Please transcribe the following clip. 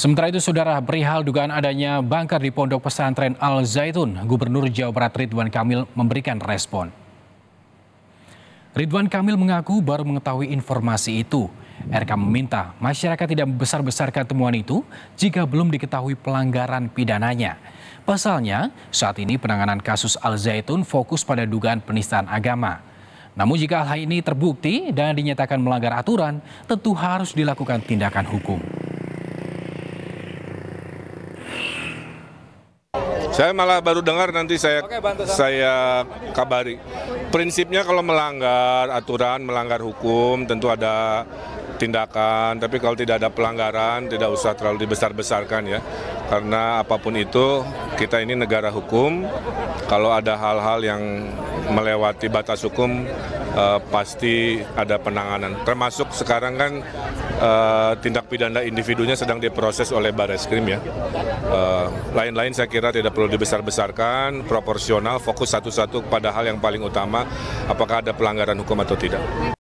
Sementara itu, saudara, perihal dugaan adanya bangkar di pondok pesantren Al Zaitun, Gubernur Jawa Barat Ridwan Kamil memberikan respon. Ridwan Kamil mengaku baru mengetahui informasi itu. RK meminta masyarakat tidak membesar-besarkan temuan itu jika belum diketahui pelanggaran pidananya. Pasalnya, saat ini penanganan kasus Al Zaitun fokus pada dugaan penistaan agama. Namun jika hal ini terbukti dan dinyatakan melanggar aturan, tentu harus dilakukan tindakan hukum. Saya malah baru dengar nanti saya Oke, bantu, saya kabari. Prinsipnya kalau melanggar aturan, melanggar hukum tentu ada tindakan, tapi kalau tidak ada pelanggaran tidak usah terlalu dibesar-besarkan ya. Karena apapun itu kita ini negara hukum. Kalau ada hal-hal yang melewati batas hukum uh, pasti ada penanganan. Termasuk sekarang kan uh, tindak pidana individunya sedang diproses oleh Baris Krim ya. Eh, lain-lain uh, saya kira tidak perlu dibesar-besarkan, proporsional, fokus satu-satu pada hal yang paling utama, apakah ada pelanggaran hukum atau tidak.